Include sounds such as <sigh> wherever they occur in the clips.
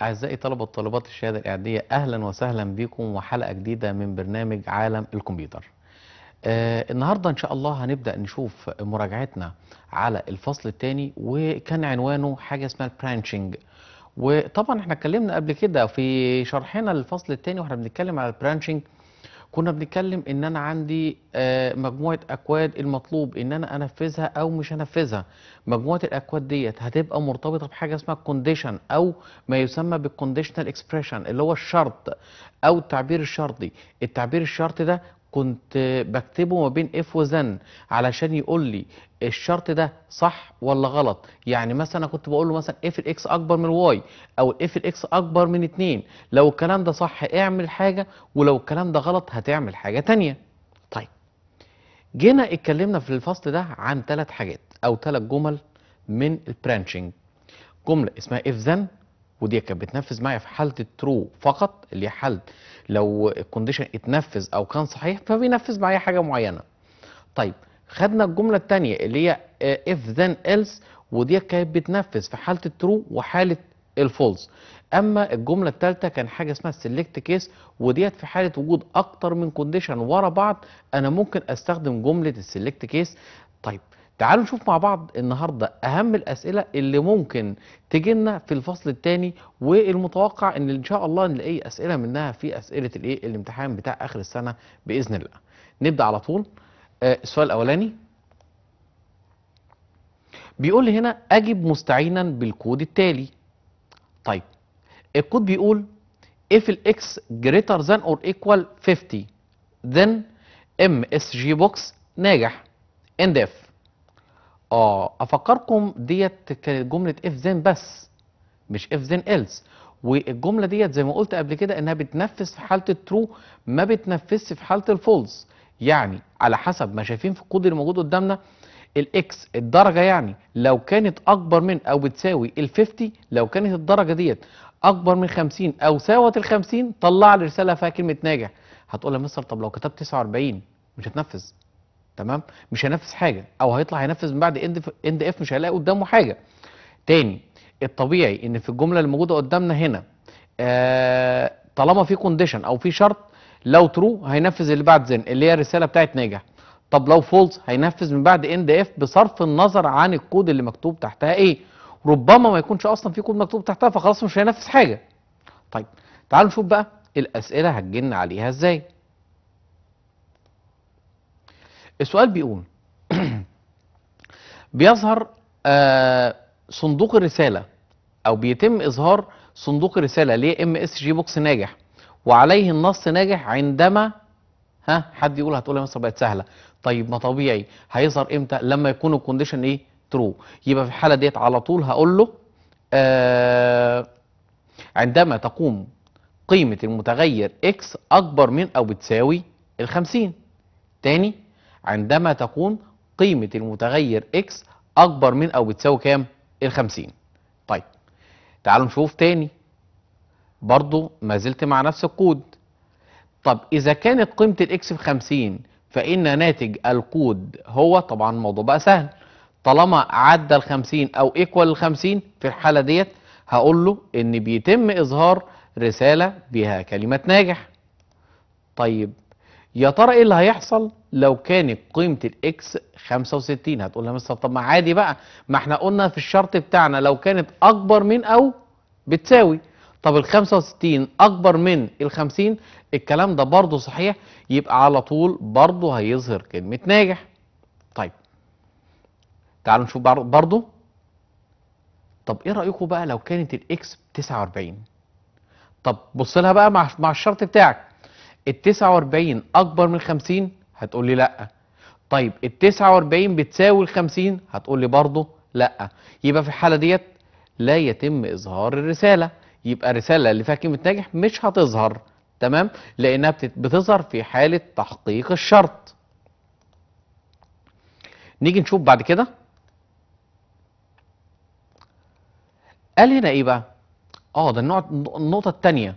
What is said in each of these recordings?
أعزائي طلبة طالبات الشهادة الإعدادية أهلا وسهلا بكم وحلقة جديدة من برنامج عالم الكمبيوتر آه النهاردة إن شاء الله هنبدأ نشوف مراجعتنا على الفصل الثاني وكان عنوانه حاجة اسمها البرانشنج وطبعا احنا اتكلمنا قبل كده في شرحنا للفصل الثاني واحنا بنتكلم على البرانشنج كنا بنتكلم ان انا عندي آه، مجموعه اكواد المطلوب ان انا انفذها او مش انفذها مجموعه الاكواد ديت هتبقى مرتبطه بحاجه اسمها كونديشن او ما يسمى بالكونديشنال اكسبريشن اللي هو الشرط او التعبير الشرطي التعبير الشرطي ده كنت بكتبه ما بين اف وزن علشان يقول لي الشرط ده صح ولا غلط يعني مثلا انا كنت بقول له مثلا اف الاكس اكبر من الواي او اف الاكس اكبر من اتنين لو الكلام ده صح اعمل حاجه ولو الكلام ده غلط هتعمل حاجه تانية طيب جينا اتكلمنا في الفصل ده عن ثلاث حاجات او ثلاث جمل من البرانشنج جمله اسمها اف زن ودي كانت بتنفذ معايا في حاله الترو فقط اللي هي حاله لو الكونديشن اتنفذ او كان صحيح فبينفذ معايا حاجه معينه. طيب خدنا الجمله الثانيه اللي هي اف ذن ايلس ودي كانت بتنفذ في حاله الترو وحاله الفولز. اما الجمله الثالثه كان حاجه اسمها سيلكت كيس وديت في حاله وجود اكتر من كونديشن ورا بعض انا ممكن استخدم جمله السيلكت كيس. طيب تعالوا نشوف مع بعض النهارده اهم الاسئله اللي ممكن تجينا في الفصل الثاني والمتوقع ان ان شاء الله نلاقي اسئله منها في اسئله الايه الامتحان بتاع اخر السنه باذن الله نبدا على طول آه، السؤال الاولاني بيقول لي هنا اجب مستعينا بالكود التالي طيب الكود بيقول if الاكس greater than or equal 50 then ام اس جي بوكس ناجح end if اه افكركم ديت كانت جمله اف زين بس مش اف زين ايلس والجمله ديت زي ما قلت قبل كده انها بتنفذ في حاله الترو ما بتنفذش في حاله الفولز يعني على حسب ما شايفين في الكود اللي موجود قدامنا الاكس الدرجه يعني لو كانت اكبر من او بتساوي ال 50 لو كانت الدرجه ديت اكبر من 50 او ساوت ال 50 طلع لي رساله فيها كلمه ناجح هتقول يا مستر طب لو كتبت 49 مش هتنفذ تمام مش هينفذ حاجه او هيطلع هينفذ من بعد اند اف مش هيلاقي قدامه حاجه تاني الطبيعي ان في الجمله اللي موجوده قدامنا هنا آه طالما في كونديشن او في شرط لو ترو هينفذ اللي بعد زن اللي هي الرساله بتاعت ناجح طب لو فولس هينفذ من بعد اند اف بصرف النظر عن الكود اللي مكتوب تحتها ايه ربما ما يكونش اصلا في كود مكتوب تحتها فخلاص مش هينفذ حاجه طيب تعالوا نشوف بقى الاسئله هتجن عليها ازاي السؤال بيقول <clears throat> بيظهر آه صندوق الرسالة أو بيتم إظهار صندوق الرسالة ليه ام اس جي بوكس ناجح وعليه النص ناجح عندما ها حد يقول هتقول يا مصر بقت سهلة طيب ما طبيعي هيظهر امتى لما يكون الكونديشن ايه ترو يبقى في الحالة ديت على طول هقول له آه عندما تقوم قيمة المتغير اكس أكبر من أو بتساوي الخمسين تاني عندما تكون قيمة المتغير X أكبر من أو بتساوي كام؟ ال 50 طيب تعالوا نشوف تاني برضو ما زلت مع نفس الكود طب إذا كانت قيمة الإكس ب 50 فإن ناتج الكود هو طبعا الموضوع بقى سهل طالما عدى ال 50 أو إيكوال ال 50 في الحالة ديت هقول له إن بيتم إظهار رسالة بها كلمة ناجح طيب يا ترى إيه اللي هيحصل لو كانت قيمة الاكس 65 هتقول لها مستر طب ما عادي بقى ما احنا قلنا في الشرط بتاعنا لو كانت اكبر من او بتساوي طب ال 65 اكبر من ال 50 الكلام ده برضه صحيح يبقى على طول برضه هيظهر كلمة ناجح طيب تعالوا نشوف برضه طب ايه رأيكم بقى لو كانت الاكس 49 طب بص لها بقى مع الشرط بتاعك ال 49 اكبر من 50 هتقول لي لا طيب ال 49 بتساوي ال 50 هتقول لي برضه لا يبقى في الحاله ديت لا يتم اظهار الرساله يبقى الرساله اللي فيها كلمه ناجح مش هتظهر تمام لانها بتظهر في حاله تحقيق الشرط نيجي نشوف بعد كده قال هنا ايه بقى اه ده النقطه الثانيه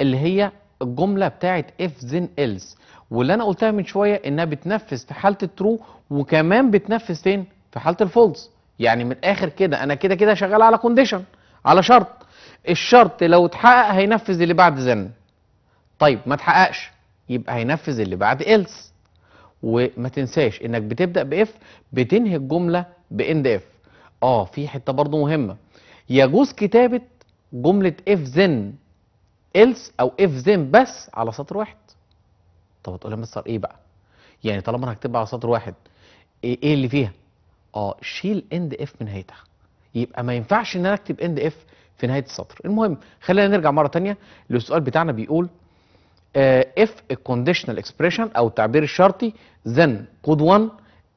اللي هي الجمله بتاعت if then else واللي انا قلتها من شويه انها بتنفذ في حاله الترو وكمان بتنفذ فين في حاله الفولز يعني من الاخر كده انا كده كده شغال على كونديشن على شرط الشرط لو اتحقق هينفذ اللي بعد زن طيب ما اتحققش يبقى هينفذ اللي بعد إلس وما تنساش انك بتبدا باف بتنهي الجمله باند اف اه في حته برضو مهمه يجوز كتابه جمله اف زن إلس او اف زن بس على سطر واحد طب هتقول يا مستر ايه بقى يعني طالما انا هكتبها على سطر واحد إيه،, ايه, اللي فيها اه شيل اند اف من نهايتها يبقى ما ينفعش ان انا اكتب اند اف في نهايه السطر المهم خلينا نرجع مره ثانيه للسؤال بتاعنا بيقول آه، if الكونديشنال اكسبريشن او التعبير الشرطي then كود 1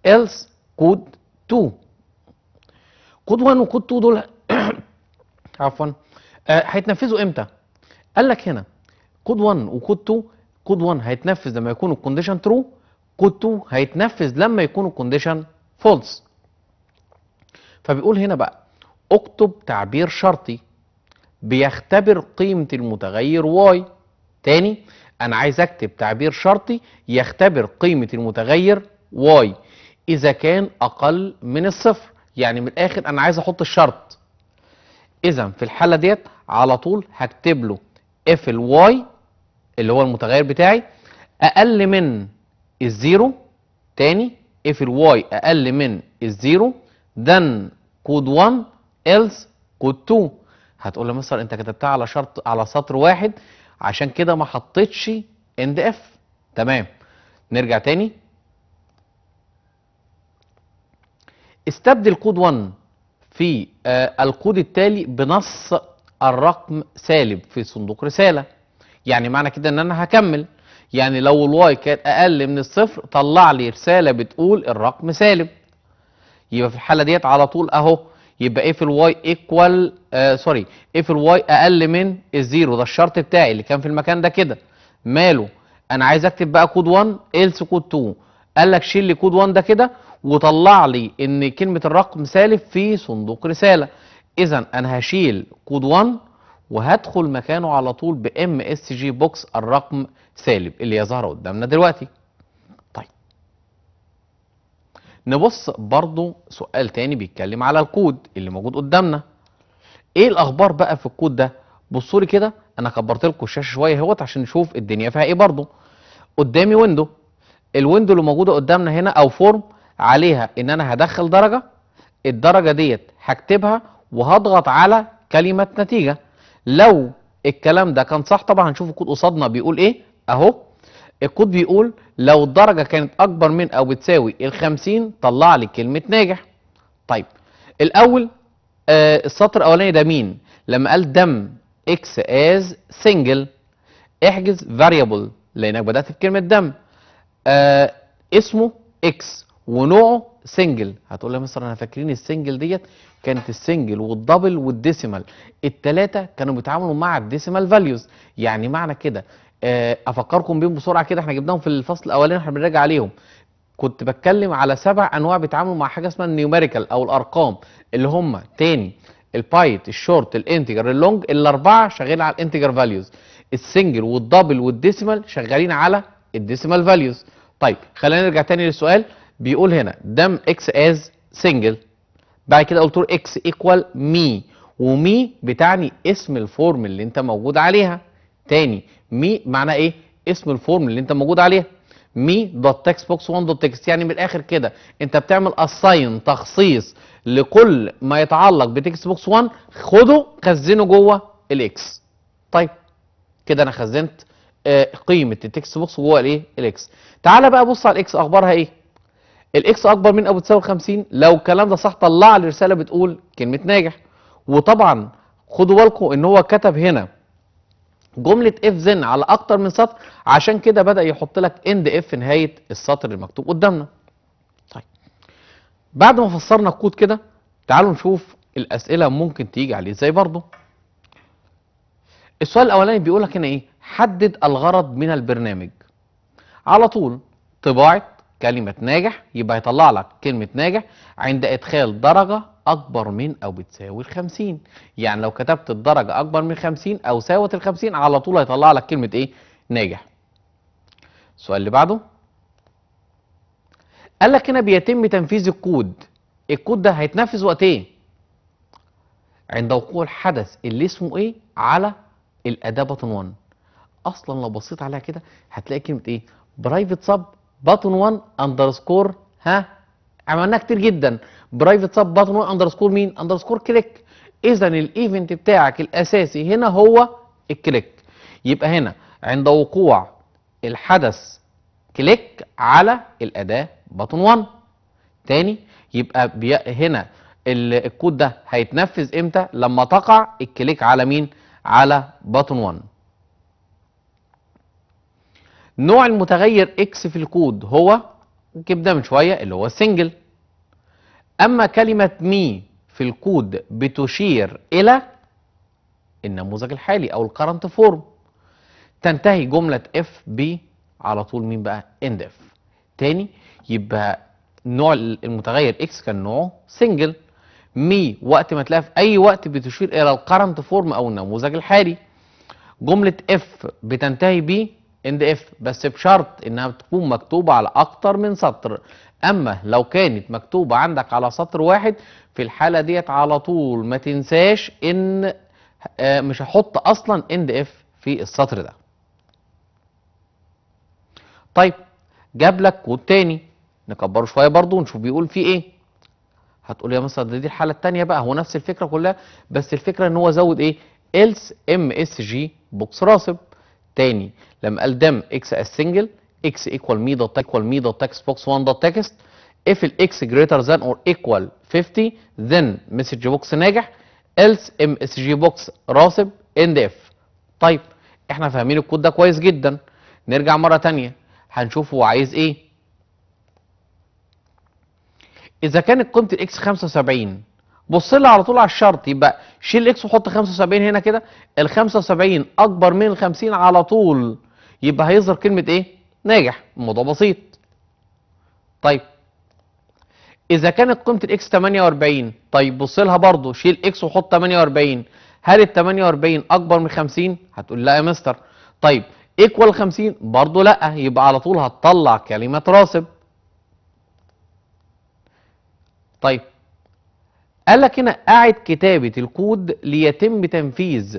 else كود 2 كود 1 وكود 2 دول <coughs> عفوا آه، هيتنفذوا امتى قال لك هنا كود 1 وكود 2 كود 1 هيتنفذ لما يكون الكونديشن ترو كود 2 هيتنفذ لما يكون الكونديشن فولس فبيقول هنا بقى اكتب تعبير شرطي بيختبر قيمة المتغير واي تاني انا عايز اكتب تعبير شرطي يختبر قيمة المتغير واي اذا كان اقل من الصفر يعني من الاخر انا عايز احط الشرط اذا في الحالة ديت على طول هكتب له اف الواي اللي هو المتغير بتاعي اقل من الزيرو تاني if الواي اقل من الزيرو then code 1 else code 2 هتقول لي مستر انت كتبتها على شرط على سطر واحد عشان كده ما حطيتش اند اف تمام نرجع تاني استبدل كود 1 في آه الكود التالي بنص الرقم سالب في صندوق رساله يعني معنى كده ان انا هكمل يعني لو الواي كانت اقل من الصفر طلع لي رساله بتقول الرقم سالب يبقى في الحاله ديت على طول اهو يبقى في الواي ايكوال آه، سوري في الواي اقل من الزيرو ده الشرط بتاعي اللي كان في المكان ده كده ماله انا عايز اكتب بقى كود 1 ايلس كود 2 قال لك شيل لي كود 1 ده كده وطلع لي ان كلمه الرقم سالب في صندوق رساله اذا انا هشيل كود 1 وهدخل مكانه على طول بام اس جي بوكس الرقم سالب اللي يظهر قدامنا دلوقتي طيب نبص برضو سؤال تاني بيتكلم على الكود اللي موجود قدامنا ايه الاخبار بقى في الكود ده بصوا لي كده انا كبرت لكم الشاشه شويه اهوت عشان نشوف الدنيا فيها ايه برضو قدامي ويندو الويندو اللي موجوده قدامنا هنا او فورم عليها ان انا هدخل درجه الدرجه ديت هكتبها وهضغط على كلمه نتيجه لو الكلام ده كان صح طبعا هنشوف الكود قصادنا بيقول ايه اهو الكود بيقول لو الدرجه كانت اكبر من او بتساوي ال 50 طلع لي كلمه ناجح طيب الاول آه السطر الاولاني ده مين لما قال دم اكس از سنجل احجز فاريبل لانك بدات بكلمه دم آه اسمه اكس ونوعه سنجل هتقول لي مصر انا فاكرين السنجل ديت كانت السنجل والدبل والديسيمال الثلاثه كانوا بيتعاملوا مع الديسيمال فاليوز يعني معنى كده آه، افكركم بيهم بسرعه كده احنا جبناهم في الفصل الاولاني احنا بنراجع عليهم كنت بتكلم على سبع انواع بيتعاملوا مع حاجه اسمها النيوميريكال او الارقام اللي هم تاني البايت الشورت الانتجر اللونج الاربعه شغالين على الانتجر فاليوز السنجل والدبل والديسيمال شغالين على الديسيمال فاليوز طيب خلينا نرجع تاني للسؤال بيقول هنا دم اكس از سنجل بعد كده قلت له اكس ايكوال مي ومي بتعني اسم الفورم اللي انت موجود عليها تاني مي معناه ايه اسم الفورم اللي انت موجود عليها مي دوت تكست بوكس 1 دوت تكست يعني من الاخر كده انت بتعمل اساين تخصيص لكل ما يتعلق بتكست بوكس 1 خده خزنه جوه الاكس طيب كده انا خزنت آه، قيمه التكست بوكس جوه الايه الاكس تعال بقى بص على الاكس اخبارها ايه الاكس اكبر من او بتساوي 50 لو الكلام ده صح طلع لي رساله بتقول كلمه ناجح وطبعا خدوا بالكم ان هو كتب هنا جمله اف زن على اكتر من سطر عشان كده بدا يحط لك اند اف في نهايه السطر المكتوب قدامنا طيب بعد ما فسرنا الكود كده تعالوا نشوف الاسئله ممكن تيجي عليه ازاي برضه السؤال الاولاني بيقول لك هنا ايه حدد الغرض من البرنامج على طول طباعه كلمة ناجح يبقى هيطلع لك كلمة ناجح عند إدخال درجة أكبر من أو بتساوي الخمسين يعني لو كتبت الدرجة أكبر من خمسين أو ساوت الخمسين على طول هيطلع لك كلمة إيه؟ ناجح السؤال اللي بعده قال لك هنا بيتم تنفيذ الكود الكود ده هيتنفذ وقت ايه عند وقوع الحدث اللي اسمه ايه على الاداه بطن 1 اصلا لو بصيت عليها كده هتلاقي كلمه ايه برايفت سب بطن 1 اندرسكور ها عملناها كتير جدا برايفت سب بطن 1 اندرسكور مين اندرسكور كليك اذا الايفنت بتاعك الاساسي هنا هو الكليك يبقى هنا عند وقوع الحدث كليك على الاداه بطن 1 تاني يبقى بي... هنا الكود ده هيتنفذ امتى لما تقع الكليك على مين على بطن 1 نوع المتغير اكس في الكود هو جبناه من شويه اللي هو سنجل اما كلمه مي في الكود بتشير الى النموذج الحالي او الكرنت فورم تنتهي جمله اف بي على طول مين بقى اند اف تاني يبقى نوع المتغير اكس كان نوعه سنجل مي وقت ما تلاقيها في اي وقت بتشير الى الكرنت فورم او النموذج الحالي جمله اف بتنتهي ب اند اف بس بشرط انها تكون مكتوبه على اكتر من سطر اما لو كانت مكتوبه عندك على سطر واحد في الحاله ديت على طول ما تنساش ان آه، مش هحط اصلا اند اف في السطر ده طيب جاب لك كود تاني نكبره شويه برضو ونشوف بيقول فيه ايه هتقول يا مصر دي الحاله الثانيه بقى هو نفس الفكره كلها بس الفكره ان هو زود ايه else ام اس جي بوكس راسب تاني لما قال دم اكس از سنجل اكس ايكوال مي دوت ايكوال مي دوت تكست بوكس 1 دوت تكست اف الاكس جريتر ذان اور ايكوال 50 ذن مسج بوكس ناجح ام اس جي بوكس راسب اند اف طيب احنا فاهمين الكود ده كويس جدا نرجع مره ثانيه هنشوف هو عايز ايه اذا كان قيمه الاكس 75 بص لها على طول على الشرط يبقى شيل اكس وحط 75 هنا كده ال 75 اكبر من ال 50 على طول يبقى هيظهر كلمه ايه؟ ناجح الموضوع بسيط. طيب اذا كانت قيمه الاكس 48 طيب بص لها برضه شيل اكس وحط 48 هل ال 48 اكبر من 50 هتقول لا يا مستر طيب ايكوال 50 برضه لا يبقى على طول هتطلع كلمه راسب طيب قال لك هنا أعد كتابة الكود ليتم تنفيذ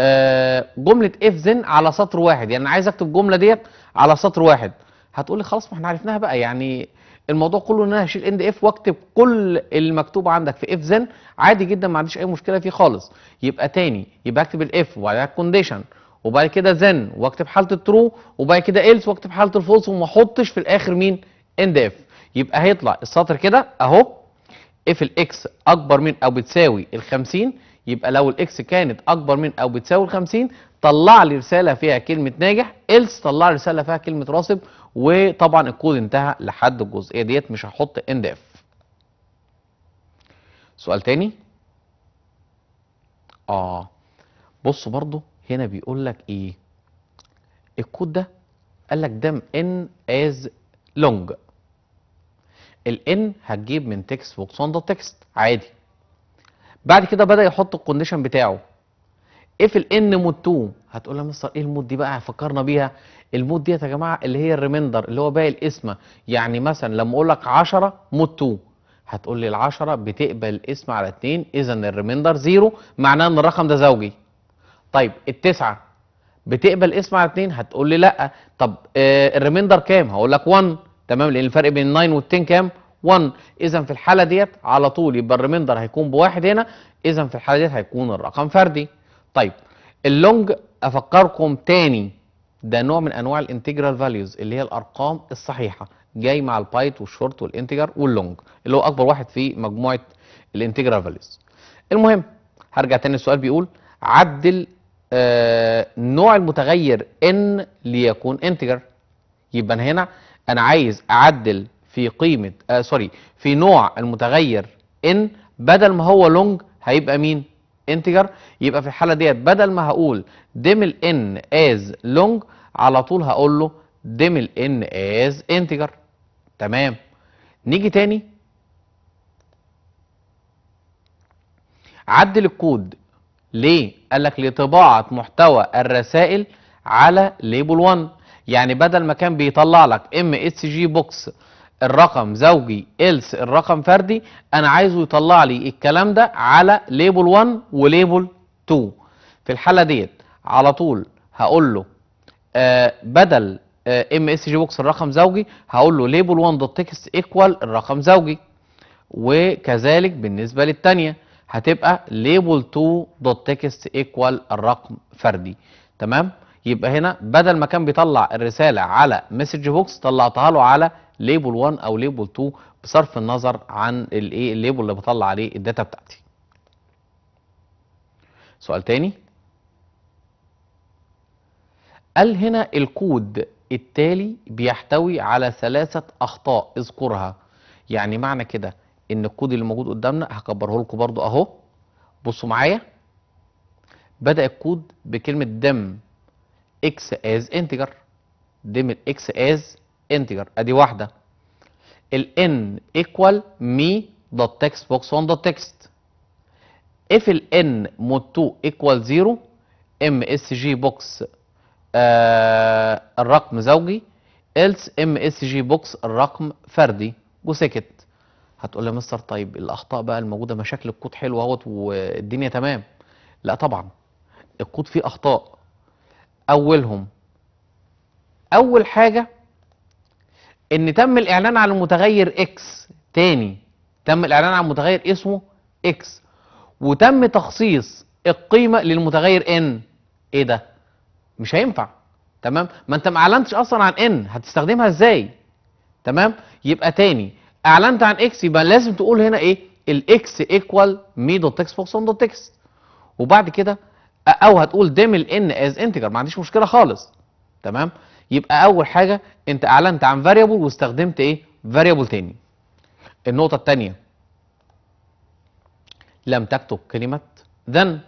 آه، جملة اف زن على سطر واحد يعني أنا عايز أكتب الجملة ديت على سطر واحد هتقول لي خلاص ما احنا عرفناها بقى يعني الموضوع كله ان انا هشيل اند اف واكتب كل المكتوب عندك في اف زن عادي جدا ما عنديش اي مشكله فيه خالص يبقى تاني يبقى اكتب الاف وبعدها كونديشن وبعد كده زن واكتب حاله الترو وبعد كده ايلس واكتب حاله الفولس وما احطش في الاخر مين اند اف يبقى هيطلع السطر كده اهو اف الاكس اكبر من او بتساوي ال 50 يبقى لو الاكس كانت اكبر من او بتساوي ال 50 طلع لي رساله فيها كلمه ناجح ايلس طلع لي رساله فيها كلمه راسب وطبعا الكود انتهى لحد الجزئيه ديت مش هحط اند اف سؤال تاني اه بص برضو هنا بيقول لك ايه الكود ده قال لك دام ان از لونج الان هتجيب من تكست بوكس وان ده تكست عادي بعد كده بدا يحط الكونديشن بتاعه اف الان مود 2 هتقول يا مستر ايه المود دي بقى فكرنا بيها المود ديت يا جماعه اللي هي الريميندر اللي هو باقي القسمه يعني مثلا لما اقول لك 10 مود 2 هتقول لي ال10 بتقبل القسمة على 2 اذا الريميندر 0 معناه ان الرقم ده زوجي طيب التسعه بتقبل اسم على 2 هتقول لي لا طب آه الريميندر كام هقول لك 1 تمام لان الفرق بين 9 وال10 كام 1 اذا في الحاله ديت على طول يبقى الريميندر هيكون بواحد هنا اذا في الحاله ديت هيكون الرقم فردي طيب اللونج افكركم تاني ده نوع من انواع الانتجرال فاليوز اللي هي الارقام الصحيحه جاي مع البايت والشورت والانتجر واللونج اللي هو اكبر واحد في مجموعه الانتجرال فاليوز المهم هرجع تاني السؤال بيقول عدل آه نوع المتغير ان ليكون انتجر يبقى هنا انا عايز اعدل في قيمه آه سوري في نوع المتغير ان بدل ما هو لونج هيبقى مين انتجر يبقى في الحاله ديت بدل ما هقول ديم الان از لونج على طول هقول له ديم الان از انتجر تمام نيجي تاني عدل الكود ليه قال لك لطباعه محتوى الرسائل على ليبل 1 يعني بدل ما كان بيطلع لك ام اس جي بوكس الرقم زوجي إلس الرقم فردي أنا عايزه يطلع لي الكلام ده على ليبل 1 وليبل 2 في الحالة ديت على طول هقول له آه بدل آه، ام اس جي بوكس الرقم زوجي هقول له ليبل 1 دوت تكست ايكوال الرقم زوجي وكذلك بالنسبة للثانية هتبقى ليبل 2 دوت تكست ايكوال الرقم فردي تمام يبقى هنا بدل ما كان بيطلع الرساله على مسج بوكس طلعتها له على ليبل 1 او ليبل 2 بصرف النظر عن الايه الليبل اللي بطلع عليه الداتا بتاعتي سؤال تاني قال هنا الكود التالي بيحتوي على ثلاثة أخطاء اذكرها يعني معنى كده إن الكود اللي موجود قدامنا هكبره لكم برضو أهو بصوا معايا بدأ الكود بكلمة دم اكس از انتجر ديم الاكس از انتجر ادي واحده الان ايكوال مي دوت تكست بوكس 1 دوت تكست اف الان مود 2 ايكوال 0 ام اس جي بوكس الرقم زوجي إلس ام اس جي بوكس الرقم فردي وسكت هتقول لي يا مستر طيب الاخطاء بقى الموجوده مشاكل الكود حلوه اهوت والدنيا تمام لا طبعا الكود فيه اخطاء أولهم أول حاجة إن تم الإعلان عن المتغير إكس تاني تم الإعلان عن متغير اسمه إكس وتم تخصيص القيمة للمتغير إن إيه ده؟ مش هينفع تمام؟ ما أنت ما أعلنتش أصلا عن إن هتستخدمها إزاي؟ تمام؟ يبقى تاني أعلنت عن إكس يبقى لازم تقول هنا إيه؟ الإكس إيكوال مي دوت إكس فوكس دوت إكس وبعد كده او هتقول ديم الان از انتجر ما عنديش مشكله خالص تمام يبقى اول حاجه انت اعلنت عن فاريبل واستخدمت ايه فاريبل تاني النقطه الثانيه لم تكتب كلمه ذن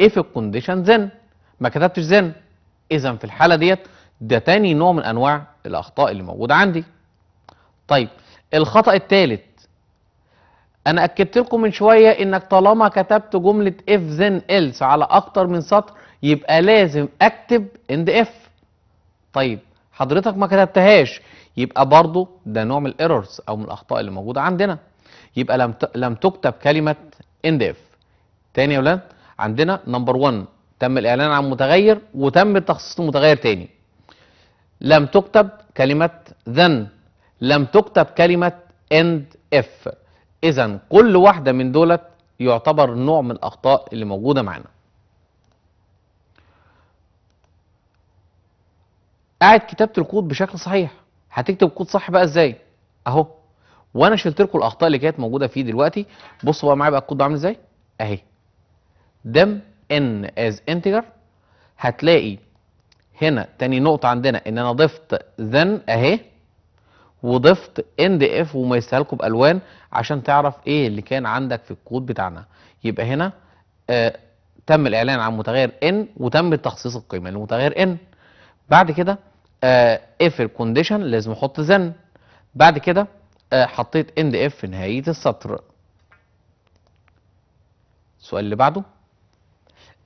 اف الكونديشن ذن ما كتبتش ذن اذا في الحاله ديت ده تاني نوع من انواع الاخطاء اللي موجوده عندي طيب الخطا الثالث انا اكدت لكم من شويه انك طالما كتبت جمله اف ذن إلس على اكتر من سطر يبقى لازم اكتب اند اف طيب حضرتك ما كتبتهاش يبقى برضو ده نوع من الايرورز او من الاخطاء اللي موجوده عندنا يبقى لم لم تكتب كلمه اند اف تاني يا ولاد عندنا نمبر 1 تم الاعلان عن متغير وتم تخصيص المتغير تاني لم تكتب كلمه ذن لم تكتب كلمه اند اف اذا كل واحده من دولت يعتبر نوع من الاخطاء اللي موجوده معانا قاعد كتابه الكود بشكل صحيح هتكتب كود صح بقى ازاي اهو وانا شلت لكم الاخطاء اللي كانت موجوده فيه دلوقتي بصوا بقى معايا بقى الكود ده عامل ازاي اهي دم ان از انتجر هتلاقي هنا تاني نقطه عندنا ان انا ضفت ذن اهي وضفت ان دي اف وما لكم بالوان عشان تعرف ايه اللي كان عندك في الكود بتاعنا يبقى هنا آه تم الاعلان عن متغير ان وتم تخصيص القيمه للمتغير ان بعد كده آه اف الكونديشن لازم احط زن بعد كده آه حطيت ان دي اف في نهايه السطر السؤال اللي بعده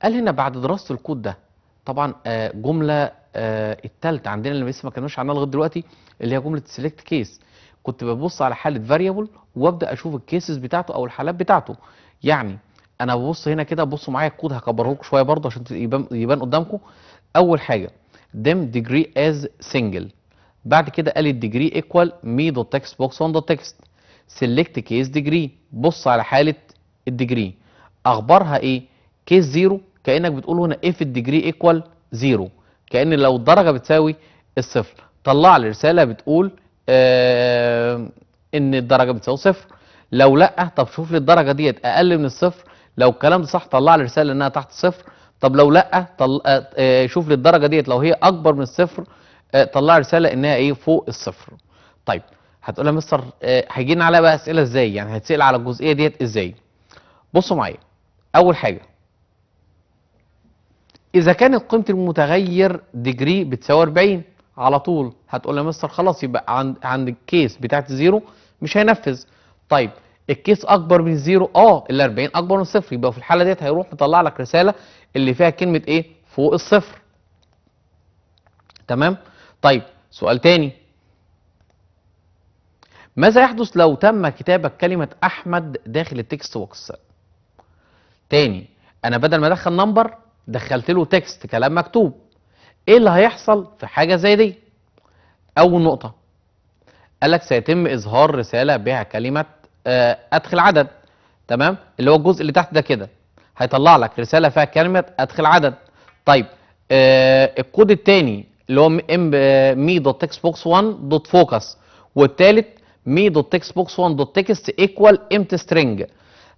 قال هنا بعد دراسه الكود ده طبعا آه جمله آه، الثالثه عندنا اللي لسه ما كناش عنها لغايه دلوقتي اللي هي جمله سيلكت كيس كنت ببص على حاله فاريبل وابدا اشوف الكيسز بتاعته او الحالات بتاعته يعني انا ببص هنا كده بصوا معايا الكود هكبره لكم شويه برضه عشان يبان يبان قدامكم اول حاجه ديم ديجري از سنجل بعد كده قال الديجري ايكوال مي دوت تكست بوكس 1 دوت تكست سيلكت كيس ديجري بص على حاله الديجري اخبارها ايه كيس زيرو كانك بتقول هنا اف الديجري ايكوال زيرو كأن لو الدرجة بتساوي الصفر طلع لي رسالة بتقول آه ان الدرجة بتساوي صفر لو لا طب شوف لي الدرجة ديت اقل من الصفر لو الكلام ده صح طلع لي رسالة انها تحت الصفر طب لو لا طل... آه،, آه شوف لي الدرجة ديت لو هي اكبر من الصفر آه طلع رسالة انها ايه فوق الصفر طيب هتقول يا مستر آه، هيجي لنا عليها بقى اسئله ازاي يعني هتسال على الجزئيه ديت ازاي بصوا معايا اول حاجه إذا كانت قيمة المتغير ديجري بتساوي 40 على طول هتقول يا مستر خلاص يبقى عند عند الكيس بتاعت الزيرو مش هينفذ طيب الكيس اكبر من الزيرو اه ال 40 اكبر من الصفر يبقى في الحاله ديت هيروح مطلع لك رساله اللي فيها كلمه ايه فوق الصفر تمام طيب سؤال تاني ماذا يحدث لو تم كتابه كلمه احمد داخل التكست بوكس تاني انا بدل ما ادخل نمبر دخلت له تكست كلام مكتوب ايه اللي هيحصل في حاجه زي دي اول نقطه قال لك سيتم اظهار رساله بها كلمه آه، ادخل عدد تمام اللي هو الجزء اللي تحت ده كده هيطلع لك رساله فيها كلمه ادخل عدد طيب آه الكود الثاني اللي هو مي دوت تكست بوكس 1 دوت فوكس والثالث مي دوت تكست بوكس 1 دوت تكست ايكوال امت سترينج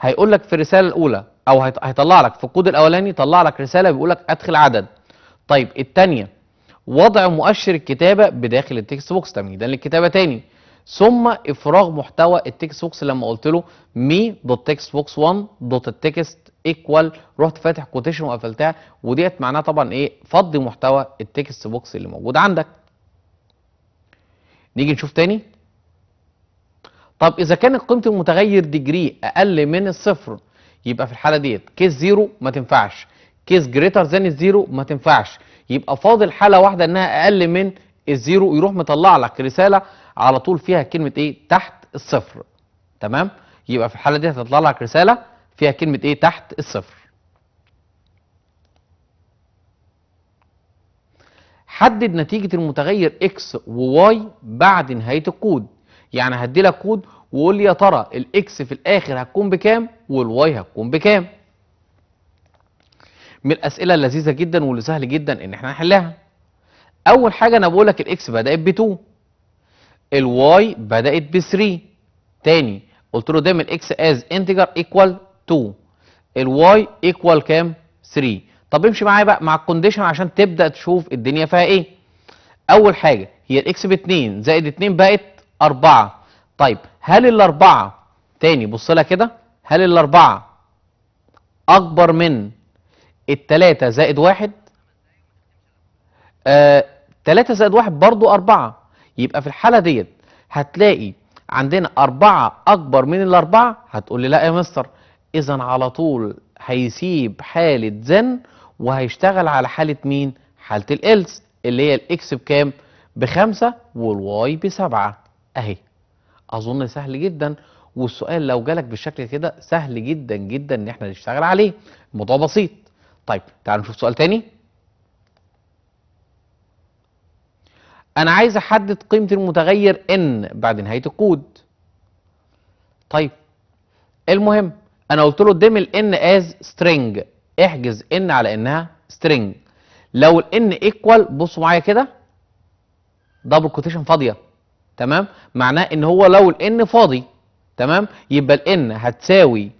هيقول لك في الرساله الاولى او هيطلع لك في الكود الاولاني طلع لك رساله بيقول لك ادخل عدد طيب الثانيه وضع مؤشر الكتابه بداخل التكست بوكس تمهيدا للكتابه تاني ثم افراغ محتوى التكست بوكس لما قلت له مي دوت تكست بوكس 1 دوت التكست ايكوال رحت فاتح كوتيشن وقفلتها وديت معناها طبعا ايه فضي محتوى التكست بوكس اللي موجود عندك نيجي نشوف تاني طب إذا كانت قيمة المتغير ديجري أقل من الصفر يبقى في الحالة ديت كيس زيرو ما تنفعش كيس جريتر ذان الزيرو ما تنفعش يبقى فاضل حالة واحدة إنها أقل من الزيرو يروح مطلع لك رسالة على طول فيها كلمة إيه تحت الصفر تمام يبقى في الحالة ديت هتطلع لك رسالة فيها كلمة إيه تحت الصفر حدد نتيجة المتغير اكس وواي بعد نهاية الكود يعني هدي لك كود وقول لي يا ترى الاكس في الاخر هتكون بكام والواي هتكون بكام من الاسئله اللذيذه جدا واللي سهل جدا ان احنا نحلها اول حاجه انا بقول لك الاكس بدات ب 2 الواي بدات ب 3 تاني قلت له دايما الاكس از انتجر ايكوال 2 الواي ايكوال كام 3 طب امشي معايا بقى مع الكونديشن عشان تبدا تشوف الدنيا فيها ايه اول حاجه هي الاكس ب 2 زائد 2 بقت أربعة طيب هل الأربعة تاني بص لها كده هل الأربعة أكبر من التلاتة زائد واحد آه تلاتة زائد واحد برضو أربعة يبقى في الحالة ديت هتلاقي عندنا أربعة أكبر من الأربعة هتقول لي لا يا مستر إذا على طول هيسيب حالة زن وهيشتغل على حالة مين؟ حالة الإلس اللي هي الإكس بكام؟ بخمسة والواي بسبعة اهي اظن سهل جدا والسؤال لو جالك بالشكل كده سهل جدا جدا ان احنا نشتغل عليه الموضوع بسيط طيب تعالوا نشوف سؤال تاني انا عايز احدد قيمه المتغير ان بعد نهايه الكود طيب المهم انا قلت له دم الان از سترينج احجز ان على انها سترينج لو الان ايكوال بصوا معايا كده دبل كوتيشن فاضيه تمام معناه ان هو لو الان فاضي تمام يبقى الان هتساوي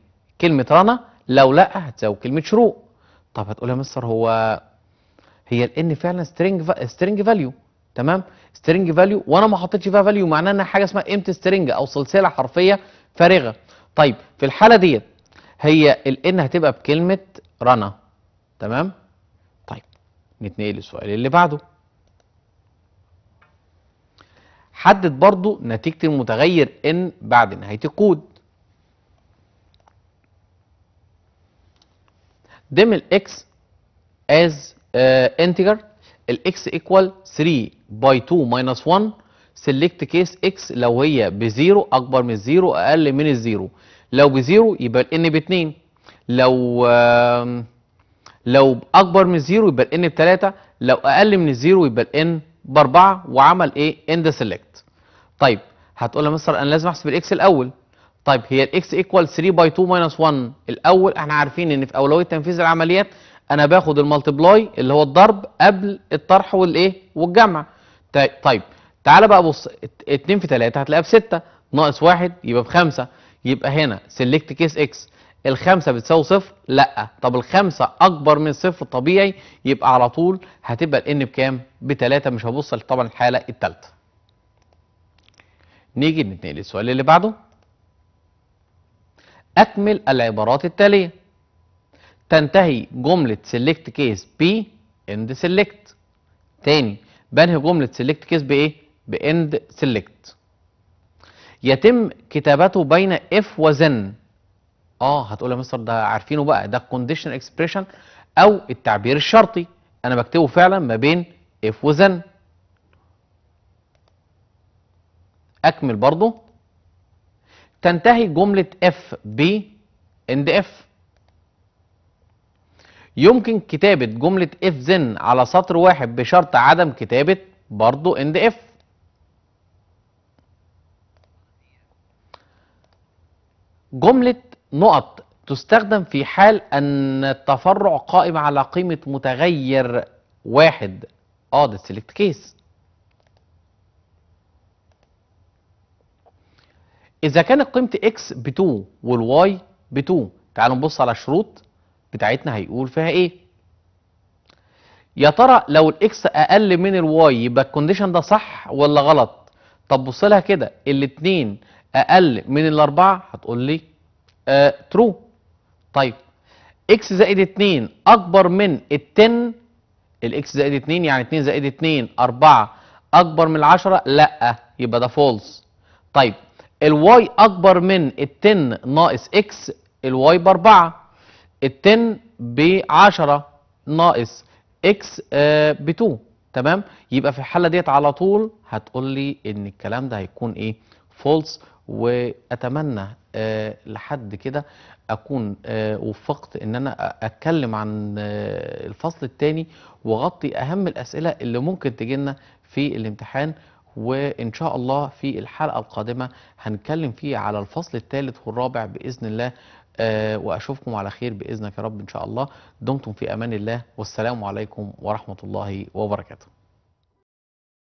كلمه رنا لو لا هتساوي كلمه شروق طب هتقول يا مستر هو هي الان فعلا سترينج سترينج فاليو تمام سترينج فاليو وانا ما حطيتش فيها فاليو معناه انها حاجه اسمها امت سترينج او سلسله حرفيه فارغه طيب في الحاله ديت هي الان هتبقى بكلمه رنا تمام طيب نتنقل للسؤال اللي بعده حدد برضو نتيجة المتغير N بعد نهاية الكود دم X as uh, integer X equal 3 by 2 minus 1 select case x لو هي بزيرو اكبر من الزيرو اقل من الزيرو لو بزيرو يبقى ب باتنين لو uh, لو اكبر من الزيرو يبقى ب بتلاته لو اقل من الزيرو يبقى N باربعه وعمل ايه اند سيلكت طيب هتقول لي مستر انا لازم احسب الاكس الاول طيب هي الاكس ايكوال 3 باي 2 ماينس 1 الاول احنا عارفين ان في اولويه تنفيذ العمليات انا باخد المالتبلاي اللي هو الضرب قبل الطرح والايه والجمع طيب, طيب، تعالى بقى بص 2 في 3 هتلاقيها ب 6 ناقص 1 يبقى ب 5 يبقى هنا سيلكت كيس اكس الخمسة بتساوي صفر لا طب الخمسة اكبر من صفر طبيعي يبقى على طول هتبقى الان بكام بتلاتة مش هبص طبعا الحالة التالتة نيجي نتنقل للسؤال اللي بعده اكمل العبارات التالية تنتهي جملة سيلكت كيس بي إند سيلكت. تاني بنهي جملة سيلكت كيس بإيه بإند سيلكت. يتم كتابته بين اف وزن. اه هتقول يا مستر ده عارفينه بقى ده الكونديشنال اكسبريشن او التعبير الشرطي انا بكتبه فعلا ما بين اف وزن اكمل برضو تنتهي جملة اف ب اند اف يمكن كتابة جملة اف زن على سطر واحد بشرط عدم كتابة برضو اند اف جملة نقط تستخدم في حال أن التفرع قائم على قيمة متغير واحد اه ده select كيس إذا كانت قيمة اكس ب 2 والواي ب 2 تعالوا نبص على الشروط بتاعتنا هيقول فيها إيه يا ترى لو الاكس اقل من الواي يبقى الكونديشن ده صح ولا غلط طب بص لها كده الاثنين اقل من الاربعه هتقول لي ترو آه، طيب اكس زائد 2 اكبر من ال 10 الاكس زائد 2 يعني 2 زائد 2 4 اكبر من 10 لا يبقى ده فولس طيب الواي اكبر من ال 10 ناقص اكس الواي ب 4 ال 10 ب 10 ناقص اكس ب 2 تمام يبقى في الحاله ديت على طول هتقول لي ان الكلام ده هيكون ايه فولس واتمنى آه، لحد كده اكون آه، وفقت ان انا اتكلم عن آه، الفصل الثاني واغطي اهم الاسئله اللي ممكن تجي لنا في الامتحان وان شاء الله في الحلقه القادمه هنتكلم فيه على الفصل الثالث والرابع باذن الله واشوفكم على خير باذنك يا رب ان شاء الله دمتم في امان الله والسلام عليكم ورحمه الله وبركاته